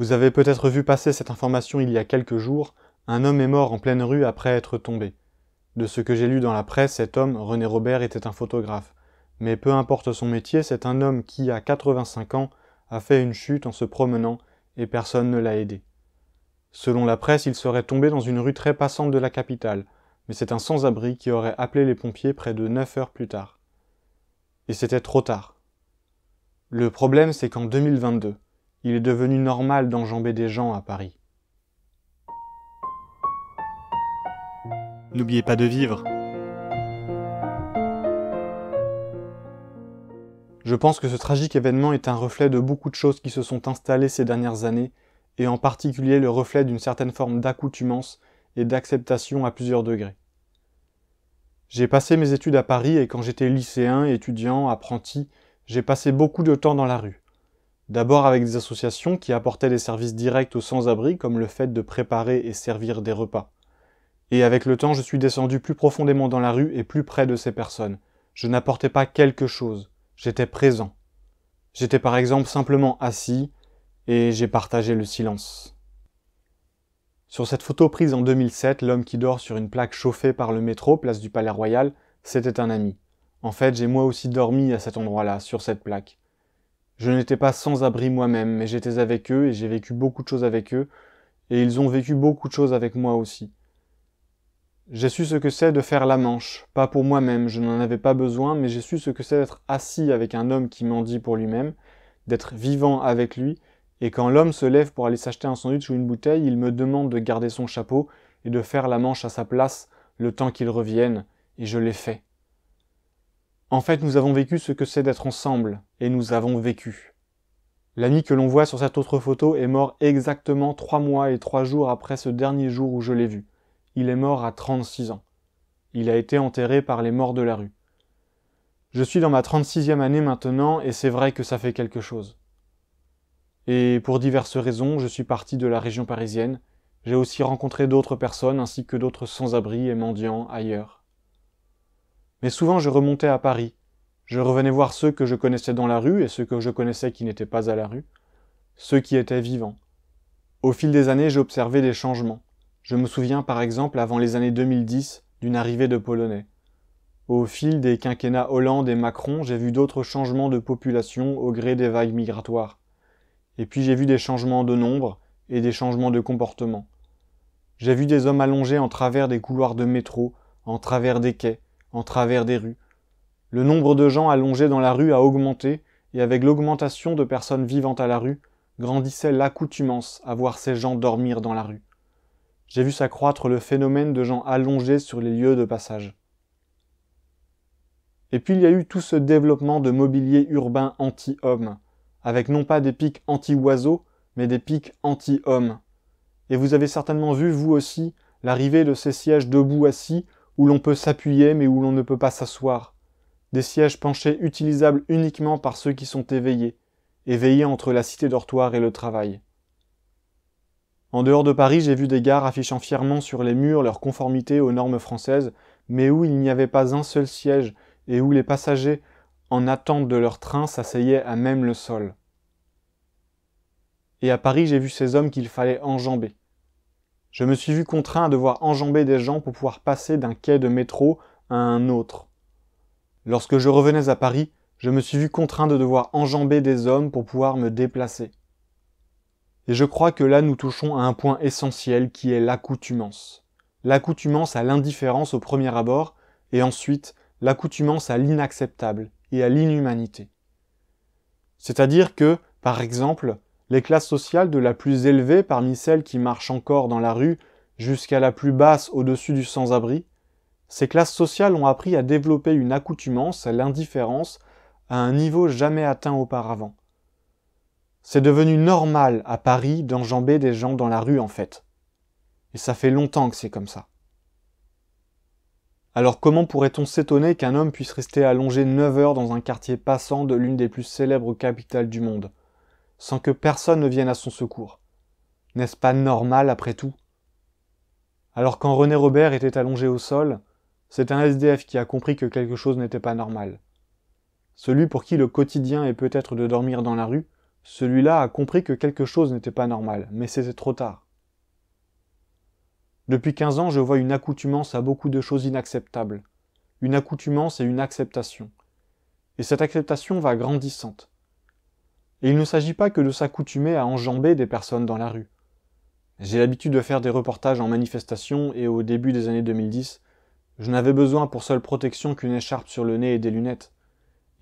Vous avez peut-être vu passer cette information il y a quelques jours, un homme est mort en pleine rue après être tombé. De ce que j'ai lu dans la presse, cet homme, René Robert, était un photographe. Mais peu importe son métier, c'est un homme qui, à 85 ans, a fait une chute en se promenant et personne ne l'a aidé. Selon la presse, il serait tombé dans une rue très passante de la capitale, mais c'est un sans-abri qui aurait appelé les pompiers près de 9 heures plus tard. Et c'était trop tard. Le problème, c'est qu'en 2022, il est devenu normal d'enjamber des gens à Paris. N'oubliez pas de vivre. Je pense que ce tragique événement est un reflet de beaucoup de choses qui se sont installées ces dernières années, et en particulier le reflet d'une certaine forme d'accoutumance et d'acceptation à plusieurs degrés. J'ai passé mes études à Paris et quand j'étais lycéen, étudiant, apprenti, j'ai passé beaucoup de temps dans la rue, D'abord avec des associations qui apportaient des services directs aux sans-abri, comme le fait de préparer et servir des repas. Et avec le temps, je suis descendu plus profondément dans la rue et plus près de ces personnes. Je n'apportais pas quelque chose, j'étais présent. J'étais par exemple simplement assis et j'ai partagé le silence. Sur cette photo prise en 2007, l'homme qui dort sur une plaque chauffée par le métro, place du Palais Royal, c'était un ami. En fait, j'ai moi aussi dormi à cet endroit-là, sur cette plaque. Je n'étais pas sans abri moi-même, mais j'étais avec eux et j'ai vécu beaucoup de choses avec eux, et ils ont vécu beaucoup de choses avec moi aussi. J'ai su ce que c'est de faire la manche, pas pour moi-même, je n'en avais pas besoin, mais j'ai su ce que c'est d'être assis avec un homme qui dit pour lui-même, d'être vivant avec lui, et quand l'homme se lève pour aller s'acheter un sandwich ou une bouteille, il me demande de garder son chapeau et de faire la manche à sa place le temps qu'il revienne, et je l'ai fait. En fait, nous avons vécu ce que c'est d'être ensemble, et nous ah. avons vécu. L'ami que l'on voit sur cette autre photo est mort exactement trois mois et trois jours après ce dernier jour où je l'ai vu. Il est mort à 36 ans. Il a été enterré par les morts de la rue. Je suis dans ma 36e année maintenant et c'est vrai que ça fait quelque chose. Et pour diverses raisons, je suis parti de la région parisienne. J'ai aussi rencontré d'autres personnes ainsi que d'autres sans-abri et mendiants ailleurs. Mais souvent je remontais à Paris. Je revenais voir ceux que je connaissais dans la rue et ceux que je connaissais qui n'étaient pas à la rue, ceux qui étaient vivants. Au fil des années, j'observais des changements. Je me souviens par exemple, avant les années 2010, d'une arrivée de Polonais. Au fil des quinquennats Hollande et Macron, j'ai vu d'autres changements de population au gré des vagues migratoires. Et puis j'ai vu des changements de nombre et des changements de comportement. J'ai vu des hommes allongés en travers des couloirs de métro, en travers des quais, en travers des rues. Le nombre de gens allongés dans la rue a augmenté, et avec l'augmentation de personnes vivant à la rue, grandissait l'accoutumance à voir ces gens dormir dans la rue. J'ai vu s'accroître le phénomène de gens allongés sur les lieux de passage. Et puis il y a eu tout ce développement de mobilier urbain anti-homme, avec non pas des pics anti-oiseaux, mais des pics anti-hommes. Et vous avez certainement vu, vous aussi, l'arrivée de ces sièges debout assis où l'on peut s'appuyer mais où l'on ne peut pas s'asseoir, des sièges penchés utilisables uniquement par ceux qui sont éveillés, éveillés entre la cité dortoir et le travail. En dehors de Paris, j'ai vu des gares affichant fièrement sur les murs leur conformité aux normes françaises, mais où il n'y avait pas un seul siège et où les passagers, en attente de leur train, s'asseyaient à même le sol. Et à Paris, j'ai vu ces hommes qu'il fallait enjamber, je me suis vu contraint à devoir enjamber des gens pour pouvoir passer d'un quai de métro à un autre. Lorsque je revenais à Paris, je me suis vu contraint de devoir enjamber des hommes pour pouvoir me déplacer. Et je crois que là nous touchons à un point essentiel qui est l'accoutumance. L'accoutumance à l'indifférence au premier abord, et ensuite l'accoutumance à l'inacceptable et à l'inhumanité. C'est-à-dire que, par exemple, les classes sociales de la plus élevée parmi celles qui marchent encore dans la rue jusqu'à la plus basse au-dessus du sans-abri, ces classes sociales ont appris à développer une accoutumance à l'indifférence à un niveau jamais atteint auparavant. C'est devenu normal à Paris d'enjamber des gens dans la rue en fait. Et ça fait longtemps que c'est comme ça. Alors comment pourrait-on s'étonner qu'un homme puisse rester allongé 9 heures dans un quartier passant de l'une des plus célèbres capitales du monde sans que personne ne vienne à son secours. N'est-ce pas normal après tout Alors quand René Robert était allongé au sol, c'est un SDF qui a compris que quelque chose n'était pas normal. Celui pour qui le quotidien est peut-être de dormir dans la rue, celui-là a compris que quelque chose n'était pas normal, mais c'était trop tard. Depuis 15 ans, je vois une accoutumance à beaucoup de choses inacceptables. Une accoutumance et une acceptation. Et cette acceptation va grandissante. Et il ne s'agit pas que de s'accoutumer à enjamber des personnes dans la rue. J'ai l'habitude de faire des reportages en manifestation et au début des années 2010, je n'avais besoin pour seule protection qu'une écharpe sur le nez et des lunettes.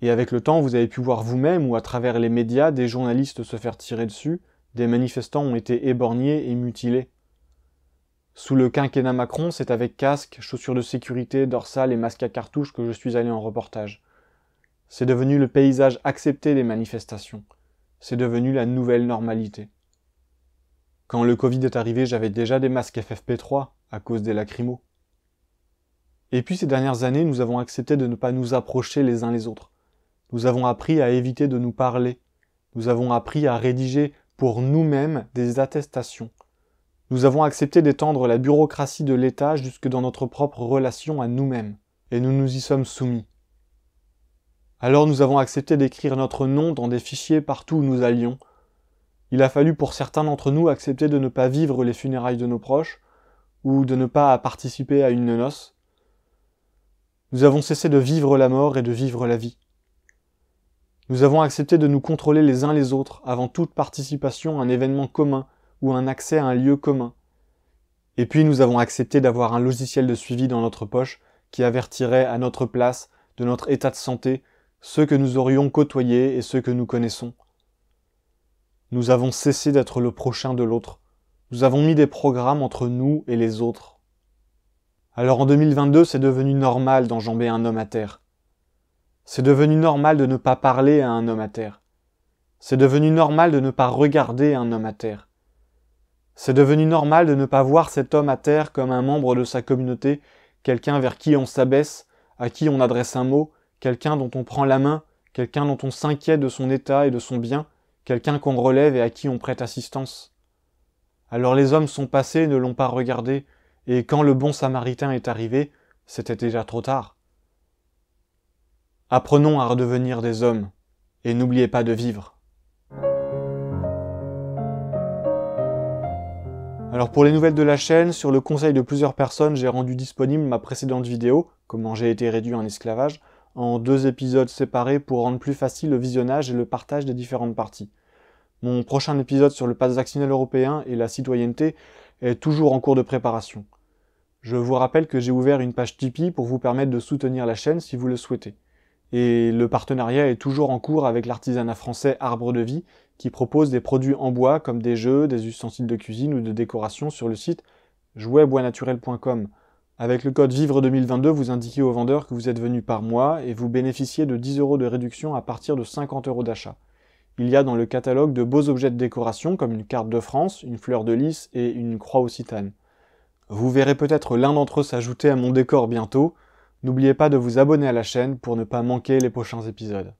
Et avec le temps, vous avez pu voir vous-même ou à travers les médias des journalistes se faire tirer dessus, des manifestants ont été éborgnés et mutilés. Sous le quinquennat Macron, c'est avec casque, chaussures de sécurité, dorsales et masque à cartouches que je suis allé en reportage. C'est devenu le paysage accepté des manifestations c'est devenu la nouvelle normalité. Quand le Covid est arrivé, j'avais déjà des masques FFP3 à cause des lacrymos. Et puis ces dernières années, nous avons accepté de ne pas nous approcher les uns les autres. Nous avons appris à éviter de nous parler. Nous avons appris à rédiger pour nous-mêmes des attestations. Nous avons accepté d'étendre la bureaucratie de l'État jusque dans notre propre relation à nous-mêmes. Et nous nous y sommes soumis. Alors nous avons accepté d'écrire notre nom dans des fichiers partout où nous allions. Il a fallu pour certains d'entre nous accepter de ne pas vivre les funérailles de nos proches, ou de ne pas participer à une noce. Nous avons cessé de vivre la mort et de vivre la vie. Nous avons accepté de nous contrôler les uns les autres avant toute participation à un événement commun ou un accès à un lieu commun. Et puis nous avons accepté d'avoir un logiciel de suivi dans notre poche qui avertirait à notre place de notre état de santé ceux que nous aurions côtoyés et ceux que nous connaissons. Nous avons cessé d'être le prochain de l'autre. Nous avons mis des programmes entre nous et les autres. Alors en 2022, c'est devenu normal d'enjamber un homme à terre. C'est devenu normal de ne pas parler à un homme à terre. C'est devenu normal de ne pas regarder un homme à terre. C'est devenu normal de ne pas voir cet homme à terre comme un membre de sa communauté, quelqu'un vers qui on s'abaisse, à qui on adresse un mot, quelqu'un dont on prend la main, quelqu'un dont on s'inquiète de son état et de son bien, quelqu'un qu'on relève et à qui on prête assistance. Alors les hommes sont passés ne l'ont pas regardé, et quand le bon samaritain est arrivé, c'était déjà trop tard. Apprenons à redevenir des hommes, et n'oubliez pas de vivre. Alors pour les nouvelles de la chaîne, sur le conseil de plusieurs personnes, j'ai rendu disponible ma précédente vidéo, comment j'ai été réduit en esclavage, en deux épisodes séparés pour rendre plus facile le visionnage et le partage des différentes parties. Mon prochain épisode sur le pass vaccinal européen et la citoyenneté est toujours en cours de préparation. Je vous rappelle que j'ai ouvert une page Tipeee pour vous permettre de soutenir la chaîne si vous le souhaitez. Et le partenariat est toujours en cours avec l'artisanat français Arbre de Vie, qui propose des produits en bois comme des jeux, des ustensiles de cuisine ou de décoration sur le site jouetboisnaturel.com. Avec le code VIVRE 2022, vous indiquez au vendeur que vous êtes venu par mois et vous bénéficiez de 10 euros de réduction à partir de 50 euros d'achat. Il y a dans le catalogue de beaux objets de décoration comme une carte de France, une fleur de lys et une croix occitane. Vous verrez peut-être l'un d'entre eux s'ajouter à mon décor bientôt. N'oubliez pas de vous abonner à la chaîne pour ne pas manquer les prochains épisodes.